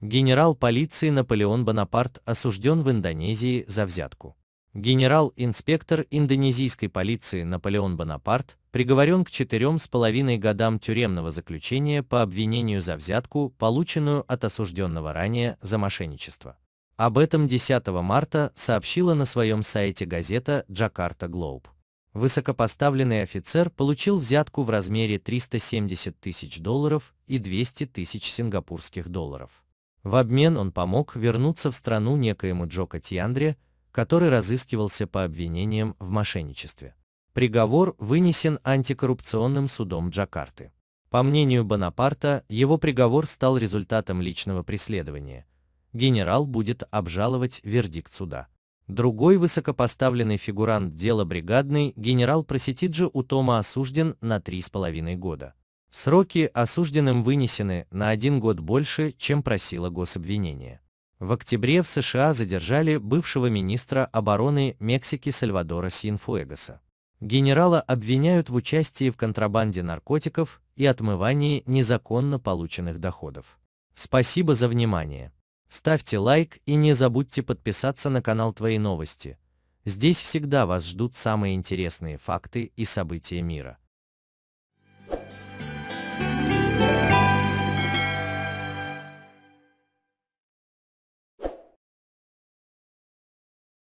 Генерал полиции Наполеон Бонапарт осужден в Индонезии за взятку. Генерал-инспектор индонезийской полиции Наполеон Бонапарт приговорен к четырем с половиной годам тюремного заключения по обвинению за взятку, полученную от осужденного ранее за мошенничество. Об этом 10 марта сообщила на своем сайте газета «Джакарта Глоуб». Высокопоставленный офицер получил взятку в размере 370 тысяч долларов и 200 тысяч сингапурских долларов. В обмен он помог вернуться в страну некоему Джока Тиандре, который разыскивался по обвинениям в мошенничестве. Приговор вынесен антикоррупционным судом Джакарты. По мнению Бонапарта, его приговор стал результатом личного преследования. Генерал будет обжаловать вердикт суда. Другой высокопоставленный фигурант дела бригадный генерал Просетиджи Утома осужден на три с половиной года. Сроки осужденным вынесены на один год больше, чем просило гособвинение. В октябре в США задержали бывшего министра обороны Мексики Сальвадора Синфуэгаса. Генерала обвиняют в участии в контрабанде наркотиков и отмывании незаконно полученных доходов. Спасибо за внимание. Ставьте лайк и не забудьте подписаться на канал Твои новости. Здесь всегда вас ждут самые интересные факты и события мира.